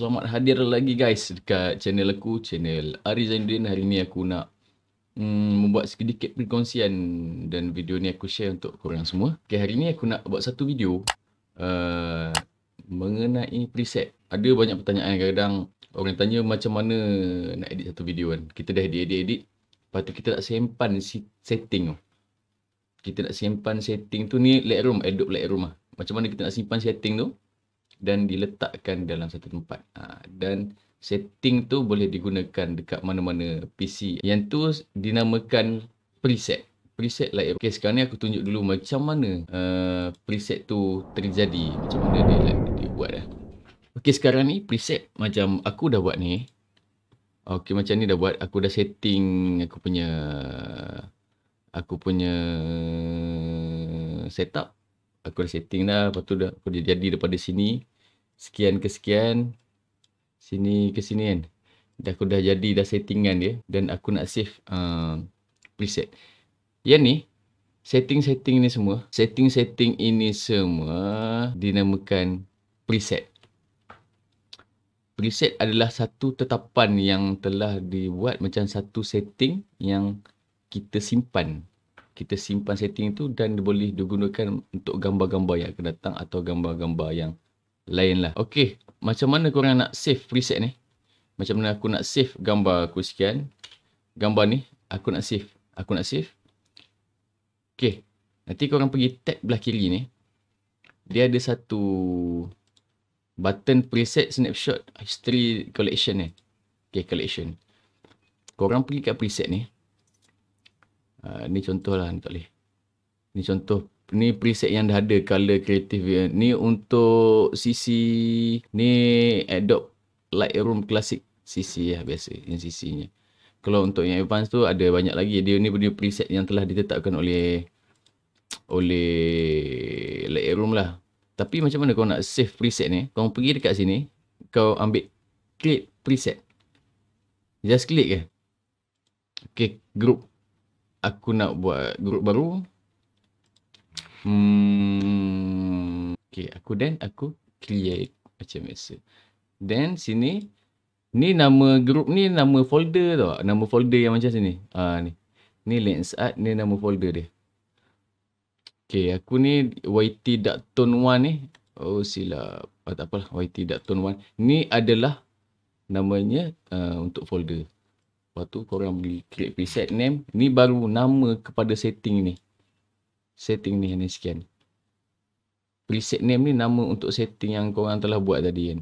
Selamat hadir lagi guys dekat channel aku, channel Ari Zainuddin. Hari ni aku nak mm, membuat sedikit perkongsian dan video ni aku share untuk korang semua. Okay, hari ni aku nak buat satu video uh, mengenai preset. Ada banyak pertanyaan kadang-kadang orang tanya macam mana nak edit satu video kan. Kita dah edit-edit, lepas tu kita nak simpan setting tu. Kita nak simpan setting tu ni Lightroom, Adobe Lightroom lah. Macam mana kita nak simpan setting tu? dan diletakkan dalam satu tempat ha, dan setting tu boleh digunakan dekat mana-mana PC yang tu dinamakan preset preset lah ok sekarang ni aku tunjuk dulu macam mana uh, preset tu terjadi macam mana dia, like, dia buat lah ok sekarang ni preset macam aku dah buat ni ok macam ni dah buat aku dah setting aku punya aku punya setup aku dah setting dah lepas tu dah aku jadi daripada sini sekian ke sekian sini ke sini kan dah aku dah jadi dah settingan dia dan aku nak save uh, preset yang ni setting-setting ni semua setting-setting ini semua dinamakan preset preset adalah satu tetapan yang telah dibuat macam satu setting yang kita simpan kita simpan setting itu dan boleh digunakan untuk gambar-gambar yang akan datang atau gambar-gambar yang lain lah. Okey, macam mana korang nak save preset ni? Macam mana aku nak save gambar aku sekian? Gambar ni, aku nak save. Aku nak save. Okey, nanti korang pergi tab belah kiri ni. Dia ada satu button preset snapshot history collection ni. Okey, collection. Korang pergi kat preset ni. Uh, ni contoh lah, ni tak boleh. Ni contoh ni preset yang dah ada color kreatif dia. Ni untuk CC ni Adobe Lightroom Classic CC ya lah biasa yang CC nya. Kalau untuk yang advance tu ada banyak lagi. Dia ni punya preset yang telah ditetapkan oleh oleh Lightroom lah. Tapi macam mana kau nak save preset ni? Kau pergi dekat sini, kau ambil create preset. Just click ke? Okay, group. Aku nak buat group baru. Hmm. Okay, aku then aku create macam biasa. Then sini, ni nama group ni nama folder tu Nama folder yang macam sini. Ah ni. Ni lens art, ni nama folder dia. Okay, aku ni YT Dacton 1 ni. Oh silap. Ah, tak apalah, YT Dacton 1. Ni adalah namanya uh, untuk folder. Lepas tu korang pergi create preset name. Ni baru nama kepada setting ni setting ni ni sekian preset name ni nama untuk setting yang korang telah buat tadi kan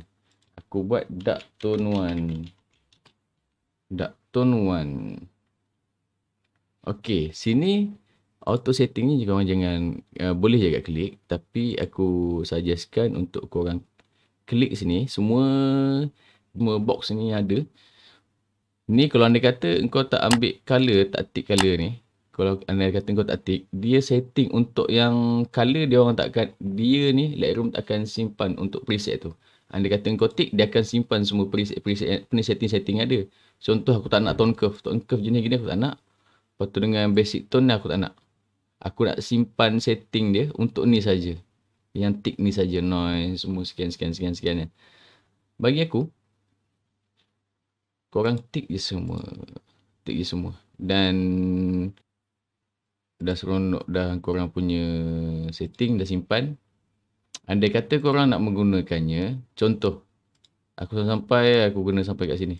aku buat dark tone one, dark tone one. Okey, sini auto setting ni korang jangan uh, boleh je kat klik tapi aku suggestkan untuk korang klik sini semua semua box ni ada ni kalau anda kata engkau tak ambil color tak tick color ni kalau anda kata kau tak tick dia setting untuk yang color dia orang takkan dia ni Lightroom takkan simpan untuk preset tu anda kata kau tick dia akan simpan semua preset preset ni setting setting ada contoh aku tak nak tone curve tone curve jenis gini aku tak nak lepas tu dengan basic tone ni aku tak nak aku nak simpan setting dia untuk ni saja yang tick ni saja noise semua scan scan scan scan bagi aku korang tick je semua tick je semua dan dah seronok dah korang punya setting dah simpan andai kata korang nak menggunakannya contoh aku sampai aku guna sampai kat sini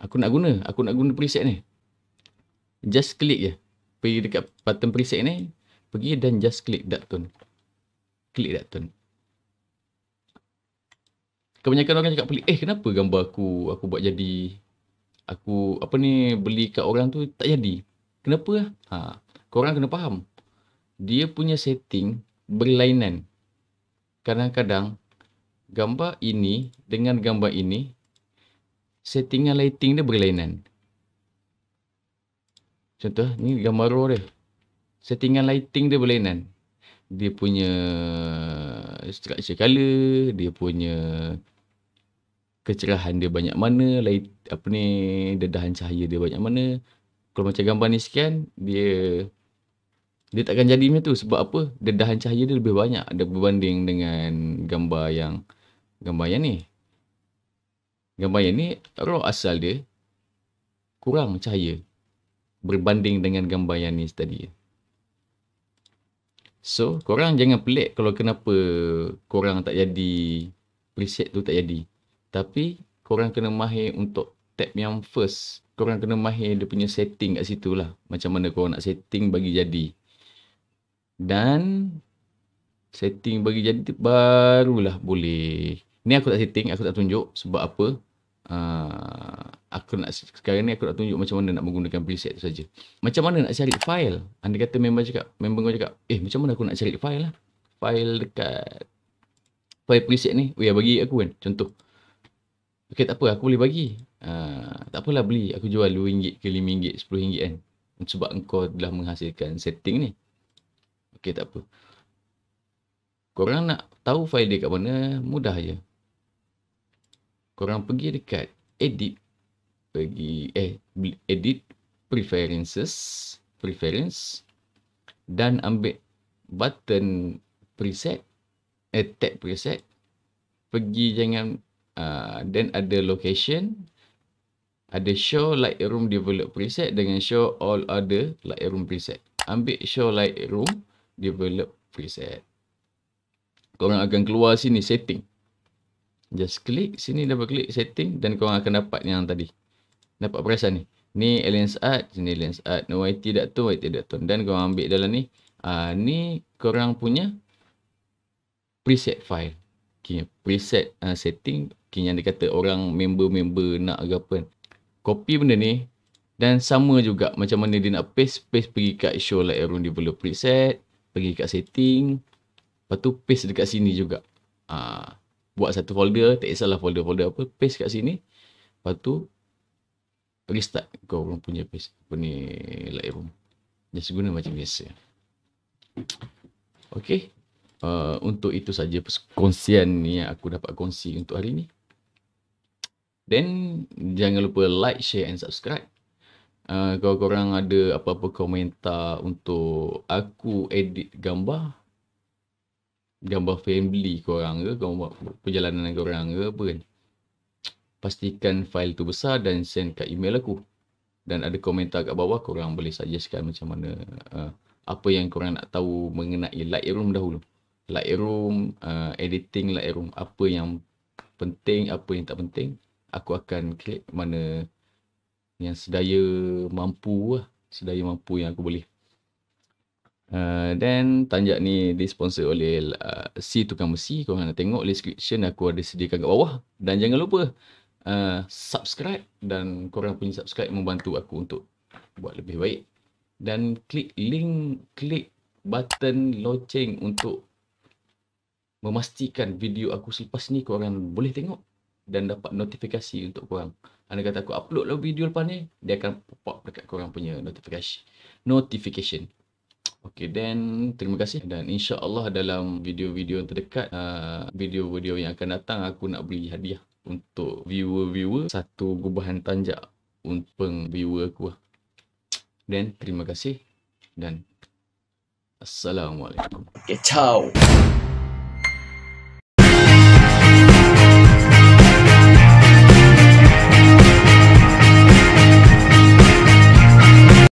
aku nak guna aku nak guna preset ni just click je pergi dekat button preset ni pergi dan just click that tone click that tone kebanyakan orang cakap pelik eh kenapa gambar aku aku buat jadi aku apa ni beli kat orang tu tak jadi. Kenapa? Ha, korang kena faham. Dia punya setting berlainan. Kadang-kadang gambar ini dengan gambar ini settingan lighting dia berlainan. Contoh ni gambar raw dia. Settingan lighting dia berlainan. Dia punya structure color, dia punya kecerahan dia banyak mana, light apa ni dedahan cahaya dia banyak mana. Kalau macam gambar ni scan dia dia takkan jadi macam tu sebab apa? Dedahan cahaya dia lebih banyak ada berbanding dengan gambar yang gambar yang ni. Gambar yang ni roh asal dia kurang cahaya berbanding dengan gambar yang ni tadi. So, korang jangan pelik kalau kenapa korang tak jadi preset tu tak jadi. Tapi korang kena mahir untuk tap yang first. Korang kena mahir dia punya setting kat situ lah. Macam mana korang nak setting bagi jadi. Dan setting bagi jadi tu barulah boleh. Ni aku tak setting, aku tak tunjuk sebab apa. Uh, aku nak sekarang ni aku nak tunjuk macam mana nak menggunakan preset tu saja. Macam mana nak cari file? Anda kata member cakap, member kau cakap, "Eh, macam mana aku nak cari file lah?" File dekat file preset ni. Oh ya, bagi aku kan contoh. Okay tak apa aku boleh bagi. Uh, tak apalah beli aku jual RM2 ke RM5 RM10 kan. Sebab engkau dah menghasilkan setting ni. Okay tak apa. Korang nak tahu file dia kat mana mudah je. Korang pergi dekat edit pergi eh edit preferences preference dan ambil button preset eh tab preset pergi jangan Ah, then ada location ada show Lightroom develop preset dengan show all other Lightroom preset ambil show Lightroom develop preset korang akan keluar sini setting just click sini double click setting dan korang akan dapat yang tadi dapat perasan ni ni aliens art sini aliens art no white tidak tu white tidak tu dan korang ambil dalam ni uh, ni korang punya preset file okay, preset uh, setting mungkin yang dia kata orang member-member nak ke apa kan. Copy benda ni dan sama juga macam mana dia nak paste, paste pergi kat show Lightroom like Developer Preset, pergi kat setting, lepas tu paste dekat sini juga. Ha, buat satu folder, tak kisahlah folder-folder apa, paste kat sini. Lepas tu, restart kau orang punya paste, apa ni Lightroom. Like Just guna macam biasa. Okay, uh, ah, untuk itu saja perkongsian yang aku dapat kongsi untuk hari ni Then jangan lupa like, share and subscribe. Uh, ah, kalau korang ada apa-apa komentar untuk aku edit gambar gambar family korang ke, korang buat perjalanan korang ke apa kan. Pastikan fail tu besar dan send kat email aku. Dan ada komentar kat bawah korang boleh suggestkan macam mana uh, apa yang korang nak tahu mengenai Lightroom dahulu. Lightroom, uh, ah, editing Lightroom, apa yang penting, apa yang tak penting aku akan klik mana yang sedaya mampu lah. Sedaya mampu yang aku boleh. Uh, then tanjak ni disponsor oleh uh, Si Tukang Besi. Kau nak tengok description aku ada sediakan kat bawah. Dan jangan lupa uh, subscribe dan korang punya subscribe membantu aku untuk buat lebih baik. Dan klik link, klik button loceng untuk memastikan video aku selepas ni korang boleh tengok dan dapat notifikasi untuk korang. Anda kata aku upload lah video lepas ni, dia akan pop up dekat korang punya notifikasi. Notification. Okay, then terima kasih. Dan insya Allah dalam video-video terdekat, uh, video-video yang akan datang, aku nak beri hadiah untuk viewer-viewer. Satu gubahan tanjak untuk viewer aku. Lah. Then, terima kasih. Dan Assalamualaikum. Okay, ciao.